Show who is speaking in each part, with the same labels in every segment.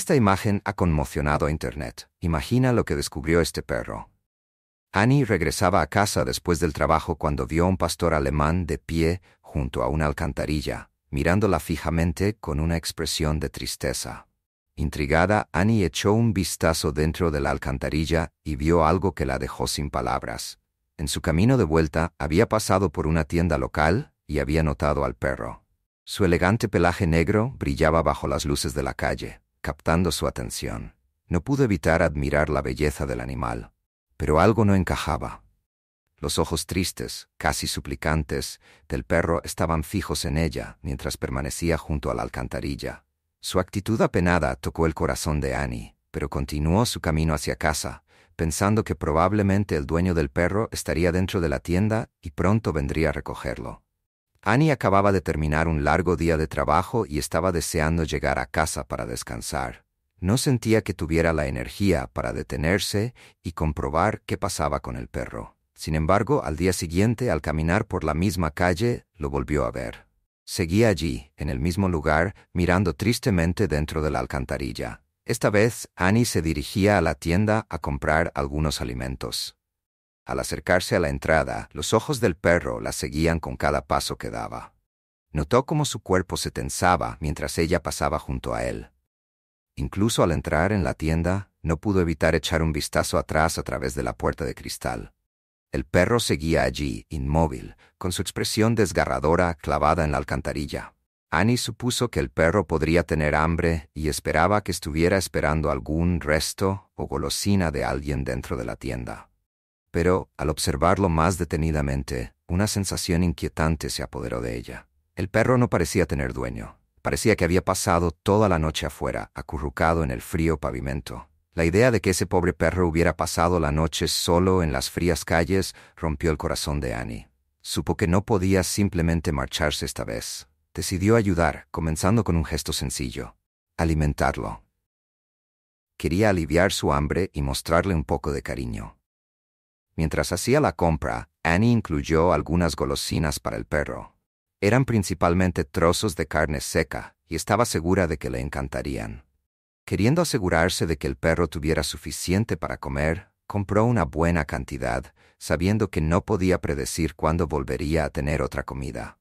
Speaker 1: Esta imagen ha conmocionado a Internet. Imagina lo que descubrió este perro. Annie regresaba a casa después del trabajo cuando vio a un pastor alemán de pie junto a una alcantarilla, mirándola fijamente con una expresión de tristeza. Intrigada, Annie echó un vistazo dentro de la alcantarilla y vio algo que la dejó sin palabras. En su camino de vuelta había pasado por una tienda local y había notado al perro. Su elegante pelaje negro brillaba bajo las luces de la calle captando su atención. No pudo evitar admirar la belleza del animal, pero algo no encajaba. Los ojos tristes, casi suplicantes, del perro estaban fijos en ella mientras permanecía junto a la alcantarilla. Su actitud apenada tocó el corazón de Annie, pero continuó su camino hacia casa, pensando que probablemente el dueño del perro estaría dentro de la tienda y pronto vendría a recogerlo. Annie acababa de terminar un largo día de trabajo y estaba deseando llegar a casa para descansar. No sentía que tuviera la energía para detenerse y comprobar qué pasaba con el perro. Sin embargo, al día siguiente, al caminar por la misma calle, lo volvió a ver. Seguía allí, en el mismo lugar, mirando tristemente dentro de la alcantarilla. Esta vez, Annie se dirigía a la tienda a comprar algunos alimentos. Al acercarse a la entrada, los ojos del perro la seguían con cada paso que daba. Notó cómo su cuerpo se tensaba mientras ella pasaba junto a él. Incluso al entrar en la tienda, no pudo evitar echar un vistazo atrás a través de la puerta de cristal. El perro seguía allí, inmóvil, con su expresión desgarradora clavada en la alcantarilla. Annie supuso que el perro podría tener hambre y esperaba que estuviera esperando algún resto o golosina de alguien dentro de la tienda pero, al observarlo más detenidamente, una sensación inquietante se apoderó de ella. El perro no parecía tener dueño. Parecía que había pasado toda la noche afuera, acurrucado en el frío pavimento. La idea de que ese pobre perro hubiera pasado la noche solo en las frías calles rompió el corazón de Annie. Supo que no podía simplemente marcharse esta vez. Decidió ayudar, comenzando con un gesto sencillo. Alimentarlo. Quería aliviar su hambre y mostrarle un poco de cariño. Mientras hacía la compra, Annie incluyó algunas golosinas para el perro. Eran principalmente trozos de carne seca, y estaba segura de que le encantarían. Queriendo asegurarse de que el perro tuviera suficiente para comer, compró una buena cantidad, sabiendo que no podía predecir cuándo volvería a tener otra comida.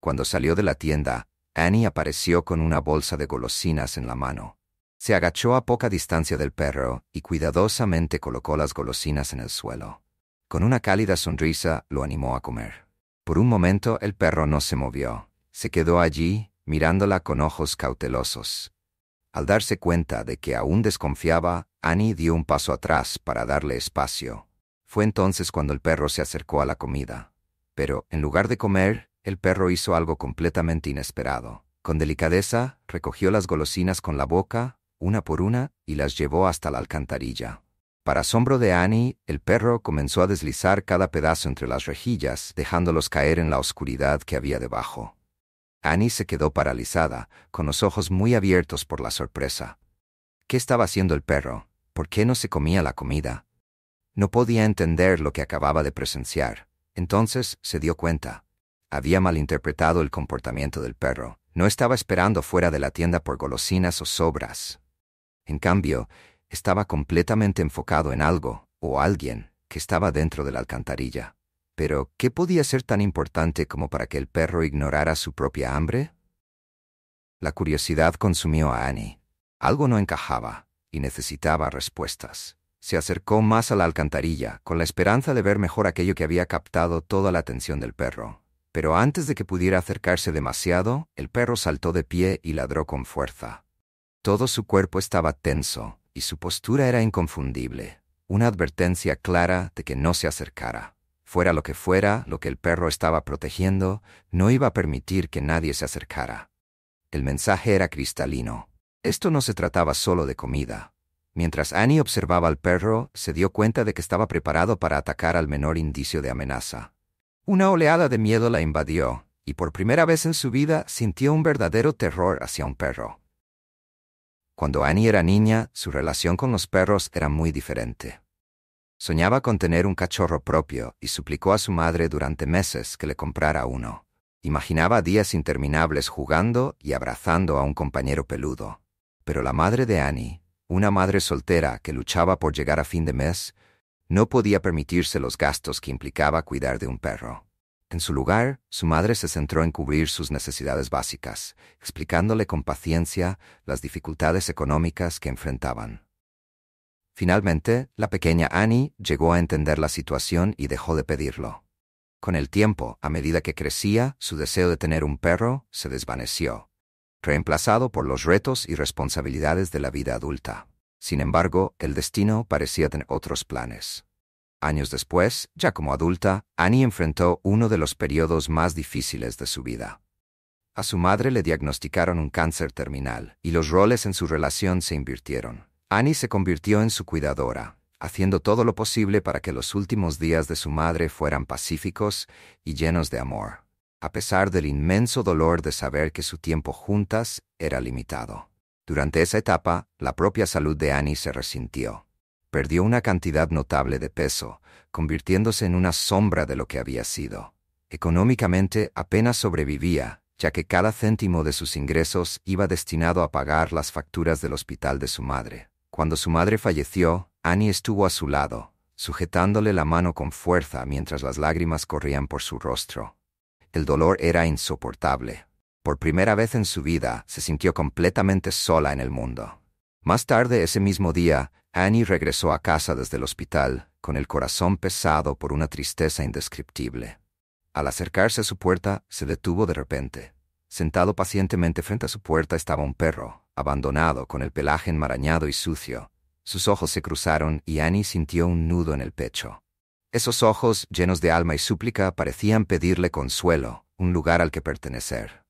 Speaker 1: Cuando salió de la tienda, Annie apareció con una bolsa de golosinas en la mano. Se agachó a poca distancia del perro y cuidadosamente colocó las golosinas en el suelo. Con una cálida sonrisa lo animó a comer. Por un momento el perro no se movió. Se quedó allí, mirándola con ojos cautelosos. Al darse cuenta de que aún desconfiaba, Annie dio un paso atrás para darle espacio. Fue entonces cuando el perro se acercó a la comida. Pero, en lugar de comer, el perro hizo algo completamente inesperado. Con delicadeza, recogió las golosinas con la boca, una por una, y las llevó hasta la alcantarilla. Para asombro de Annie, el perro comenzó a deslizar cada pedazo entre las rejillas, dejándolos caer en la oscuridad que había debajo. Annie se quedó paralizada, con los ojos muy abiertos por la sorpresa. ¿Qué estaba haciendo el perro? ¿Por qué no se comía la comida? No podía entender lo que acababa de presenciar. Entonces se dio cuenta. Había malinterpretado el comportamiento del perro. No estaba esperando fuera de la tienda por golosinas o sobras. En cambio, estaba completamente enfocado en algo o alguien que estaba dentro de la alcantarilla. Pero, ¿qué podía ser tan importante como para que el perro ignorara su propia hambre? La curiosidad consumió a Annie. Algo no encajaba y necesitaba respuestas. Se acercó más a la alcantarilla, con la esperanza de ver mejor aquello que había captado toda la atención del perro. Pero antes de que pudiera acercarse demasiado, el perro saltó de pie y ladró con fuerza. Todo su cuerpo estaba tenso, y su postura era inconfundible, una advertencia clara de que no se acercara. Fuera lo que fuera, lo que el perro estaba protegiendo, no iba a permitir que nadie se acercara. El mensaje era cristalino. Esto no se trataba solo de comida. Mientras Annie observaba al perro, se dio cuenta de que estaba preparado para atacar al menor indicio de amenaza. Una oleada de miedo la invadió, y por primera vez en su vida sintió un verdadero terror hacia un perro. Cuando Annie era niña, su relación con los perros era muy diferente. Soñaba con tener un cachorro propio y suplicó a su madre durante meses que le comprara uno. Imaginaba días interminables jugando y abrazando a un compañero peludo. Pero la madre de Annie, una madre soltera que luchaba por llegar a fin de mes, no podía permitirse los gastos que implicaba cuidar de un perro. En su lugar, su madre se centró en cubrir sus necesidades básicas, explicándole con paciencia las dificultades económicas que enfrentaban. Finalmente, la pequeña Annie llegó a entender la situación y dejó de pedirlo. Con el tiempo, a medida que crecía, su deseo de tener un perro se desvaneció, reemplazado por los retos y responsabilidades de la vida adulta. Sin embargo, el destino parecía tener otros planes. Años después, ya como adulta, Annie enfrentó uno de los periodos más difíciles de su vida. A su madre le diagnosticaron un cáncer terminal, y los roles en su relación se invirtieron. Annie se convirtió en su cuidadora, haciendo todo lo posible para que los últimos días de su madre fueran pacíficos y llenos de amor, a pesar del inmenso dolor de saber que su tiempo juntas era limitado. Durante esa etapa, la propia salud de Annie se resintió Perdió una cantidad notable de peso, convirtiéndose en una sombra de lo que había sido. Económicamente apenas sobrevivía, ya que cada céntimo de sus ingresos iba destinado a pagar las facturas del hospital de su madre. Cuando su madre falleció, Annie estuvo a su lado, sujetándole la mano con fuerza mientras las lágrimas corrían por su rostro. El dolor era insoportable. Por primera vez en su vida se sintió completamente sola en el mundo. Más tarde ese mismo día, Annie regresó a casa desde el hospital, con el corazón pesado por una tristeza indescriptible. Al acercarse a su puerta, se detuvo de repente. Sentado pacientemente frente a su puerta estaba un perro, abandonado, con el pelaje enmarañado y sucio. Sus ojos se cruzaron y Annie sintió un nudo en el pecho. Esos ojos, llenos de alma y súplica, parecían pedirle consuelo, un lugar al que pertenecer.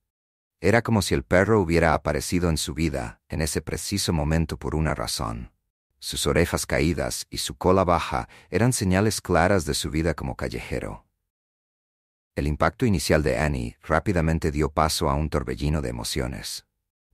Speaker 1: Era como si el perro hubiera aparecido en su vida, en ese preciso momento por una razón. Sus orejas caídas y su cola baja eran señales claras de su vida como callejero. El impacto inicial de Annie rápidamente dio paso a un torbellino de emociones.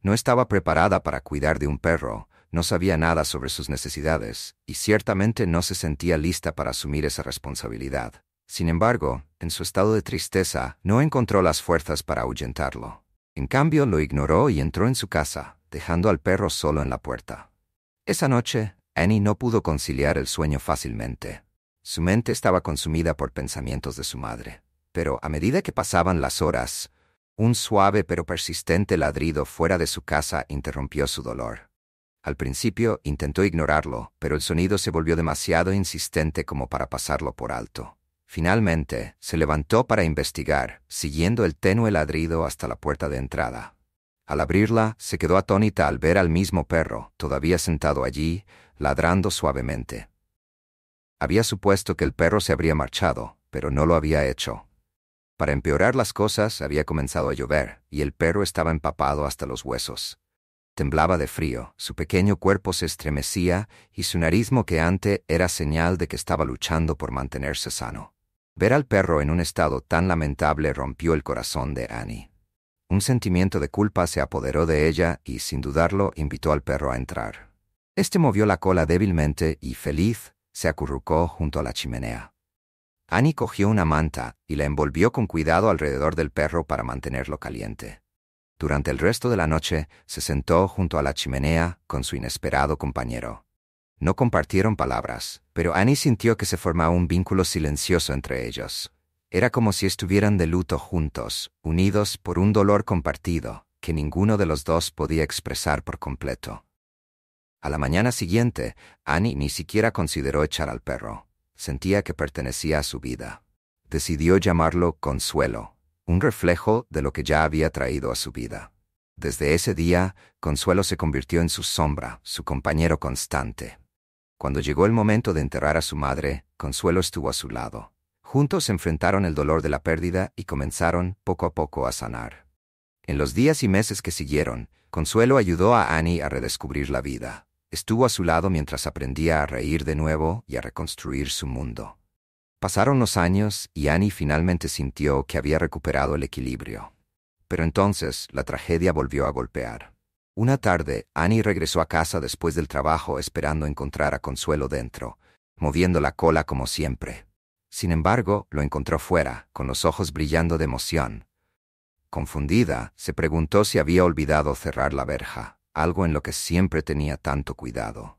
Speaker 1: No estaba preparada para cuidar de un perro, no sabía nada sobre sus necesidades, y ciertamente no se sentía lista para asumir esa responsabilidad. Sin embargo, en su estado de tristeza, no encontró las fuerzas para ahuyentarlo. En cambio, lo ignoró y entró en su casa, dejando al perro solo en la puerta. Esa noche, Annie no pudo conciliar el sueño fácilmente. Su mente estaba consumida por pensamientos de su madre. Pero a medida que pasaban las horas, un suave pero persistente ladrido fuera de su casa interrumpió su dolor. Al principio intentó ignorarlo, pero el sonido se volvió demasiado insistente como para pasarlo por alto. Finalmente, se levantó para investigar, siguiendo el tenue ladrido hasta la puerta de entrada. Al abrirla, se quedó atónita al ver al mismo perro, todavía sentado allí, ladrando suavemente. Había supuesto que el perro se habría marchado, pero no lo había hecho. Para empeorar las cosas, había comenzado a llover, y el perro estaba empapado hasta los huesos. Temblaba de frío, su pequeño cuerpo se estremecía, y su nariz moqueante era señal de que estaba luchando por mantenerse sano. Ver al perro en un estado tan lamentable rompió el corazón de Annie. Un sentimiento de culpa se apoderó de ella y, sin dudarlo, invitó al perro a entrar. Este movió la cola débilmente y, feliz, se acurrucó junto a la chimenea. Annie cogió una manta y la envolvió con cuidado alrededor del perro para mantenerlo caliente. Durante el resto de la noche se sentó junto a la chimenea con su inesperado compañero. No compartieron palabras, pero Annie sintió que se formaba un vínculo silencioso entre ellos. Era como si estuvieran de luto juntos, unidos por un dolor compartido, que ninguno de los dos podía expresar por completo. A la mañana siguiente, Annie ni siquiera consideró echar al perro. Sentía que pertenecía a su vida. Decidió llamarlo Consuelo, un reflejo de lo que ya había traído a su vida. Desde ese día, Consuelo se convirtió en su sombra, su compañero constante, cuando llegó el momento de enterrar a su madre, Consuelo estuvo a su lado. Juntos enfrentaron el dolor de la pérdida y comenzaron, poco a poco, a sanar. En los días y meses que siguieron, Consuelo ayudó a Annie a redescubrir la vida. Estuvo a su lado mientras aprendía a reír de nuevo y a reconstruir su mundo. Pasaron los años y Annie finalmente sintió que había recuperado el equilibrio. Pero entonces la tragedia volvió a golpear. Una tarde, Annie regresó a casa después del trabajo esperando encontrar a Consuelo dentro, moviendo la cola como siempre. Sin embargo, lo encontró fuera, con los ojos brillando de emoción. Confundida, se preguntó si había olvidado cerrar la verja, algo en lo que siempre tenía tanto cuidado.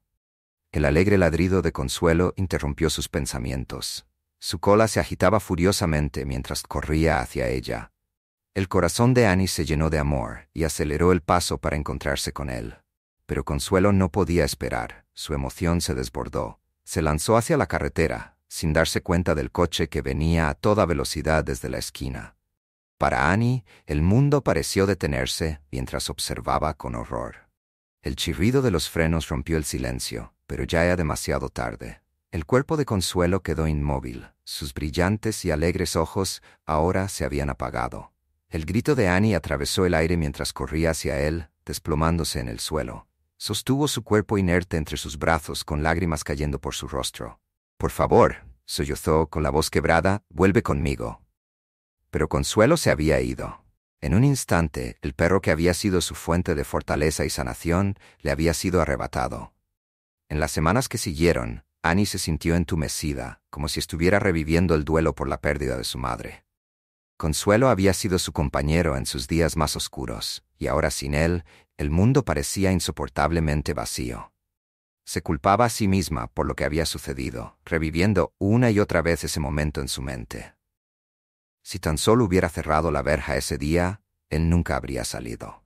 Speaker 1: El alegre ladrido de Consuelo interrumpió sus pensamientos. Su cola se agitaba furiosamente mientras corría hacia ella, el corazón de Annie se llenó de amor y aceleró el paso para encontrarse con él. Pero Consuelo no podía esperar, su emoción se desbordó. Se lanzó hacia la carretera, sin darse cuenta del coche que venía a toda velocidad desde la esquina. Para Annie, el mundo pareció detenerse mientras observaba con horror. El chirrido de los frenos rompió el silencio, pero ya era demasiado tarde. El cuerpo de Consuelo quedó inmóvil, sus brillantes y alegres ojos ahora se habían apagado. El grito de Annie atravesó el aire mientras corría hacia él, desplomándose en el suelo. Sostuvo su cuerpo inerte entre sus brazos con lágrimas cayendo por su rostro. Por favor, sollozó con la voz quebrada, vuelve conmigo. Pero Consuelo se había ido. En un instante, el perro que había sido su fuente de fortaleza y sanación le había sido arrebatado. En las semanas que siguieron, Annie se sintió entumecida, como si estuviera reviviendo el duelo por la pérdida de su madre. Consuelo había sido su compañero en sus días más oscuros, y ahora sin él, el mundo parecía insoportablemente vacío. Se culpaba a sí misma por lo que había sucedido, reviviendo una y otra vez ese momento en su mente. Si tan solo hubiera cerrado la verja ese día, él nunca habría salido.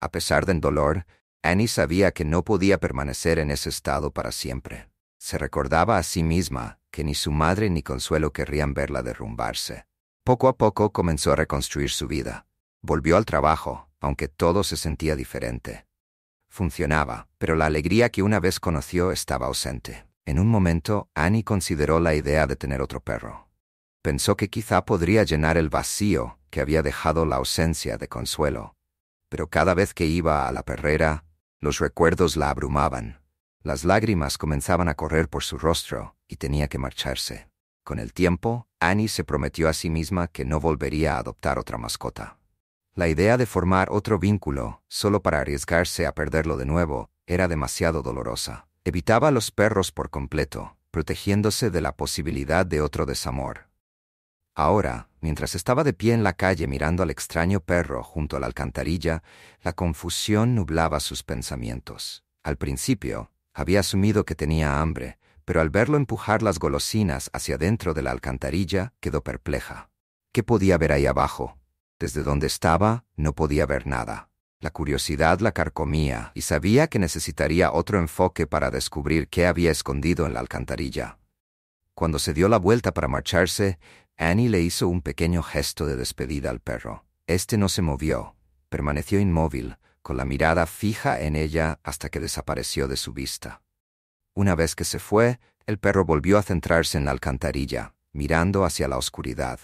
Speaker 1: A pesar del dolor, Annie sabía que no podía permanecer en ese estado para siempre. Se recordaba a sí misma que ni su madre ni Consuelo querrían verla derrumbarse poco a poco comenzó a reconstruir su vida. Volvió al trabajo, aunque todo se sentía diferente. Funcionaba, pero la alegría que una vez conoció estaba ausente. En un momento, Annie consideró la idea de tener otro perro. Pensó que quizá podría llenar el vacío que había dejado la ausencia de consuelo. Pero cada vez que iba a la perrera, los recuerdos la abrumaban. Las lágrimas comenzaban a correr por su rostro y tenía que marcharse. Con el tiempo, Annie se prometió a sí misma que no volvería a adoptar otra mascota. La idea de formar otro vínculo, solo para arriesgarse a perderlo de nuevo, era demasiado dolorosa. Evitaba a los perros por completo, protegiéndose de la posibilidad de otro desamor. Ahora, mientras estaba de pie en la calle mirando al extraño perro junto a la alcantarilla, la confusión nublaba sus pensamientos. Al principio, había asumido que tenía hambre, pero al verlo empujar las golosinas hacia dentro de la alcantarilla, quedó perpleja. ¿Qué podía ver ahí abajo? Desde donde estaba, no podía ver nada. La curiosidad la carcomía y sabía que necesitaría otro enfoque para descubrir qué había escondido en la alcantarilla. Cuando se dio la vuelta para marcharse, Annie le hizo un pequeño gesto de despedida al perro. Este no se movió, permaneció inmóvil, con la mirada fija en ella hasta que desapareció de su vista. Una vez que se fue, el perro volvió a centrarse en la alcantarilla, mirando hacia la oscuridad.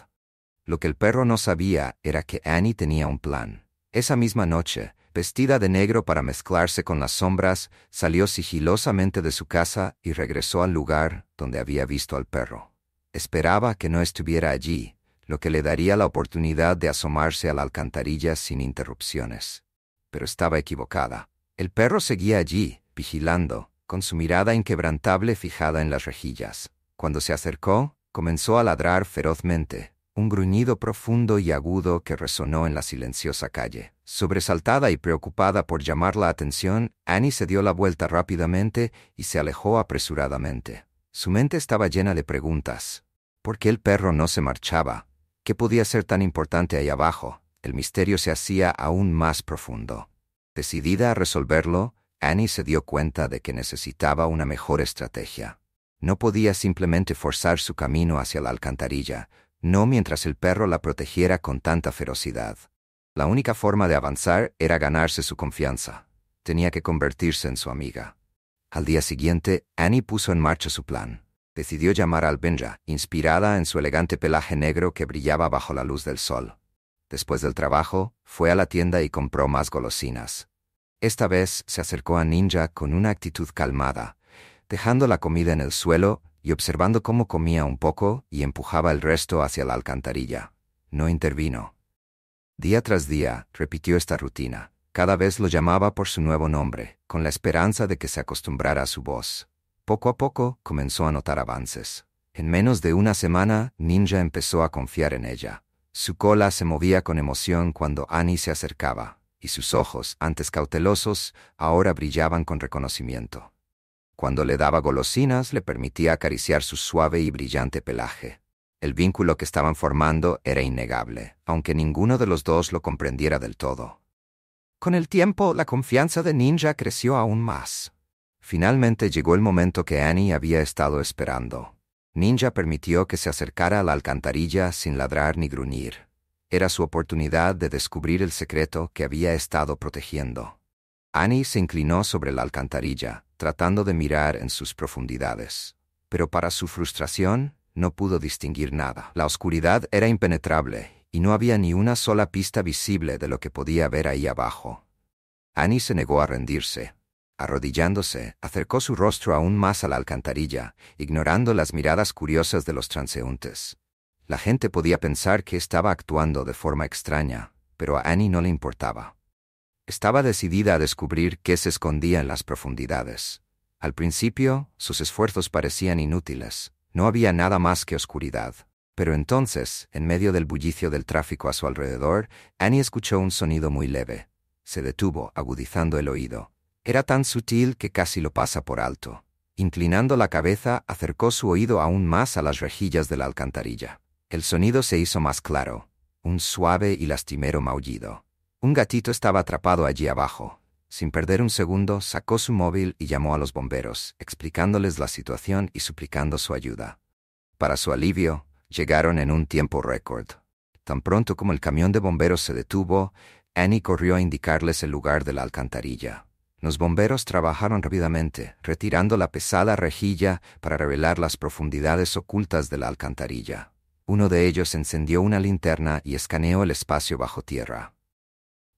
Speaker 1: Lo que el perro no sabía era que Annie tenía un plan. Esa misma noche, vestida de negro para mezclarse con las sombras, salió sigilosamente de su casa y regresó al lugar donde había visto al perro. Esperaba que no estuviera allí, lo que le daría la oportunidad de asomarse a la alcantarilla sin interrupciones. Pero estaba equivocada. El perro seguía allí, vigilando, con su mirada inquebrantable fijada en las rejillas. Cuando se acercó, comenzó a ladrar ferozmente, un gruñido profundo y agudo que resonó en la silenciosa calle. Sobresaltada y preocupada por llamar la atención, Annie se dio la vuelta rápidamente y se alejó apresuradamente. Su mente estaba llena de preguntas. ¿Por qué el perro no se marchaba? ¿Qué podía ser tan importante ahí abajo? El misterio se hacía aún más profundo. Decidida a resolverlo, Annie se dio cuenta de que necesitaba una mejor estrategia. No podía simplemente forzar su camino hacia la alcantarilla, no mientras el perro la protegiera con tanta ferocidad. La única forma de avanzar era ganarse su confianza. Tenía que convertirse en su amiga. Al día siguiente, Annie puso en marcha su plan. Decidió llamar al Benja, inspirada en su elegante pelaje negro que brillaba bajo la luz del sol. Después del trabajo, fue a la tienda y compró más golosinas. Esta vez se acercó a Ninja con una actitud calmada, dejando la comida en el suelo y observando cómo comía un poco y empujaba el resto hacia la alcantarilla. No intervino. Día tras día repitió esta rutina. Cada vez lo llamaba por su nuevo nombre, con la esperanza de que se acostumbrara a su voz. Poco a poco comenzó a notar avances. En menos de una semana, Ninja empezó a confiar en ella. Su cola se movía con emoción cuando Annie se acercaba, y sus ojos, antes cautelosos, ahora brillaban con reconocimiento. Cuando le daba golosinas, le permitía acariciar su suave y brillante pelaje. El vínculo que estaban formando era innegable, aunque ninguno de los dos lo comprendiera del todo. Con el tiempo, la confianza de Ninja creció aún más. Finalmente llegó el momento que Annie había estado esperando. Ninja permitió que se acercara a la alcantarilla sin ladrar ni gruñir. Era su oportunidad de descubrir el secreto que había estado protegiendo. Annie se inclinó sobre la alcantarilla, tratando de mirar en sus profundidades. Pero para su frustración, no pudo distinguir nada. La oscuridad era impenetrable, y no había ni una sola pista visible de lo que podía ver ahí abajo. Annie se negó a rendirse. Arrodillándose, acercó su rostro aún más a la alcantarilla, ignorando las miradas curiosas de los transeúntes. La gente podía pensar que estaba actuando de forma extraña, pero a Annie no le importaba. Estaba decidida a descubrir qué se escondía en las profundidades. Al principio, sus esfuerzos parecían inútiles, no había nada más que oscuridad. Pero entonces, en medio del bullicio del tráfico a su alrededor, Annie escuchó un sonido muy leve. Se detuvo, agudizando el oído. Era tan sutil que casi lo pasa por alto. Inclinando la cabeza, acercó su oído aún más a las rejillas de la alcantarilla. El sonido se hizo más claro, un suave y lastimero maullido. Un gatito estaba atrapado allí abajo. Sin perder un segundo, sacó su móvil y llamó a los bomberos, explicándoles la situación y suplicando su ayuda. Para su alivio, llegaron en un tiempo récord. Tan pronto como el camión de bomberos se detuvo, Annie corrió a indicarles el lugar de la alcantarilla. Los bomberos trabajaron rápidamente, retirando la pesada rejilla para revelar las profundidades ocultas de la alcantarilla. Uno de ellos encendió una linterna y escaneó el espacio bajo tierra.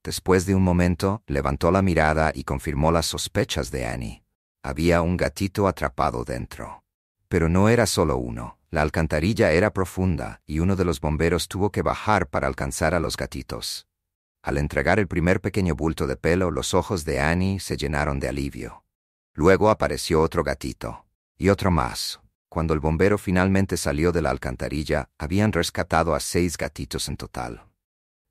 Speaker 1: Después de un momento, levantó la mirada y confirmó las sospechas de Annie. Había un gatito atrapado dentro. Pero no era solo uno. La alcantarilla era profunda y uno de los bomberos tuvo que bajar para alcanzar a los gatitos. Al entregar el primer pequeño bulto de pelo, los ojos de Annie se llenaron de alivio. Luego apareció otro gatito, y otro más, cuando el bombero finalmente salió de la alcantarilla, habían rescatado a seis gatitos en total.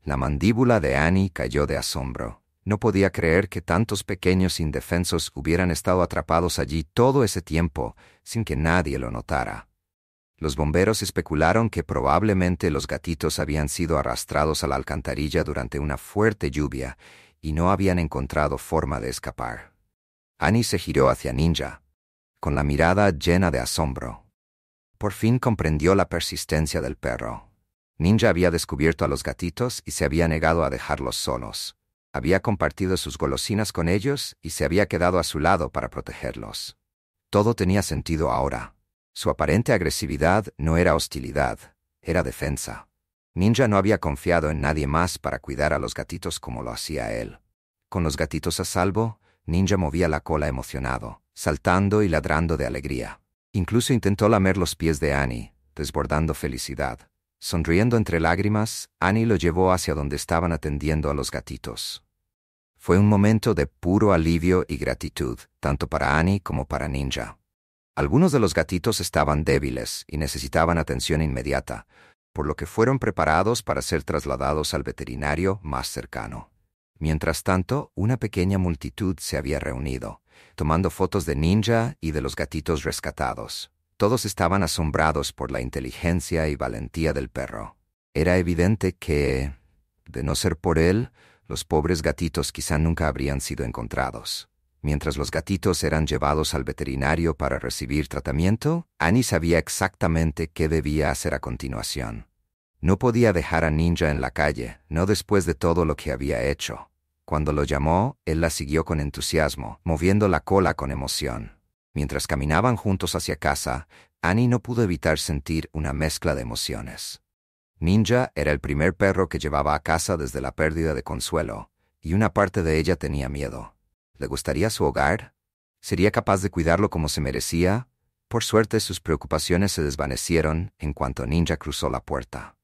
Speaker 1: La mandíbula de Annie cayó de asombro. No podía creer que tantos pequeños indefensos hubieran estado atrapados allí todo ese tiempo sin que nadie lo notara. Los bomberos especularon que probablemente los gatitos habían sido arrastrados a la alcantarilla durante una fuerte lluvia y no habían encontrado forma de escapar. Annie se giró hacia Ninja, con la mirada llena de asombro. Por fin comprendió la persistencia del perro. Ninja había descubierto a los gatitos y se había negado a dejarlos solos. Había compartido sus golosinas con ellos y se había quedado a su lado para protegerlos. Todo tenía sentido ahora. Su aparente agresividad no era hostilidad, era defensa. Ninja no había confiado en nadie más para cuidar a los gatitos como lo hacía él. Con los gatitos a salvo, Ninja movía la cola emocionado saltando y ladrando de alegría. Incluso intentó lamer los pies de Annie, desbordando felicidad. Sonriendo entre lágrimas, Annie lo llevó hacia donde estaban atendiendo a los gatitos. Fue un momento de puro alivio y gratitud, tanto para Annie como para Ninja. Algunos de los gatitos estaban débiles y necesitaban atención inmediata, por lo que fueron preparados para ser trasladados al veterinario más cercano. Mientras tanto, una pequeña multitud se había reunido, tomando fotos de Ninja y de los gatitos rescatados. Todos estaban asombrados por la inteligencia y valentía del perro. Era evidente que, de no ser por él, los pobres gatitos quizá nunca habrían sido encontrados. Mientras los gatitos eran llevados al veterinario para recibir tratamiento, Annie sabía exactamente qué debía hacer a continuación. No podía dejar a Ninja en la calle, no después de todo lo que había hecho. Cuando lo llamó, él la siguió con entusiasmo, moviendo la cola con emoción. Mientras caminaban juntos hacia casa, Annie no pudo evitar sentir una mezcla de emociones. Ninja era el primer perro que llevaba a casa desde la pérdida de Consuelo, y una parte de ella tenía miedo. ¿Le gustaría su hogar? ¿Sería capaz de cuidarlo como se merecía? Por suerte sus preocupaciones se desvanecieron en cuanto Ninja cruzó la puerta.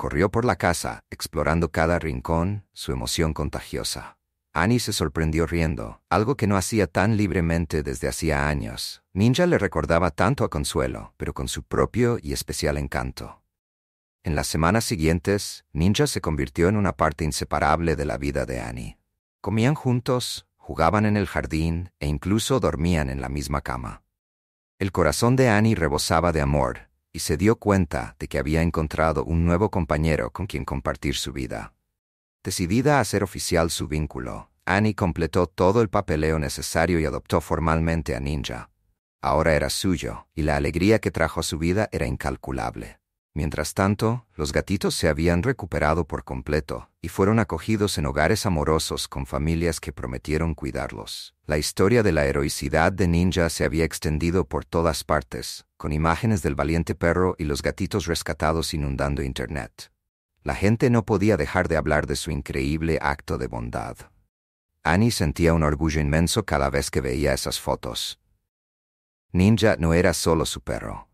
Speaker 1: Corrió por la casa, explorando cada rincón, su emoción contagiosa. Annie se sorprendió riendo, algo que no hacía tan libremente desde hacía años. Ninja le recordaba tanto a Consuelo, pero con su propio y especial encanto. En las semanas siguientes, Ninja se convirtió en una parte inseparable de la vida de Annie. Comían juntos, jugaban en el jardín e incluso dormían en la misma cama. El corazón de Annie rebosaba de amor, y se dio cuenta de que había encontrado un nuevo compañero con quien compartir su vida. Decidida a hacer oficial su vínculo, Annie completó todo el papeleo necesario y adoptó formalmente a Ninja. Ahora era suyo, y la alegría que trajo a su vida era incalculable. Mientras tanto, los gatitos se habían recuperado por completo y fueron acogidos en hogares amorosos con familias que prometieron cuidarlos. La historia de la heroicidad de Ninja se había extendido por todas partes, con imágenes del valiente perro y los gatitos rescatados inundando Internet. La gente no podía dejar de hablar de su increíble acto de bondad. Annie sentía un orgullo inmenso cada vez que veía esas fotos. Ninja no era solo su perro.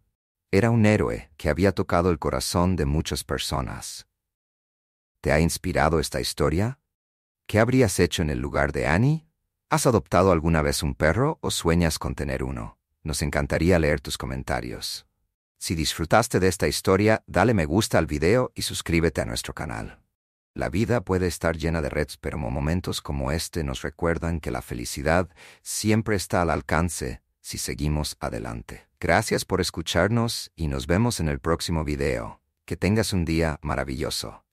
Speaker 1: Era un héroe que había tocado el corazón de muchas personas. ¿Te ha inspirado esta historia? ¿Qué habrías hecho en el lugar de Annie? ¿Has adoptado alguna vez un perro o sueñas con tener uno? Nos encantaría leer tus comentarios. Si disfrutaste de esta historia, dale me gusta al video y suscríbete a nuestro canal. La vida puede estar llena de retos, pero momentos como este nos recuerdan que la felicidad siempre está al alcance si seguimos adelante. Gracias por escucharnos y nos vemos en el próximo video. Que tengas un día maravilloso.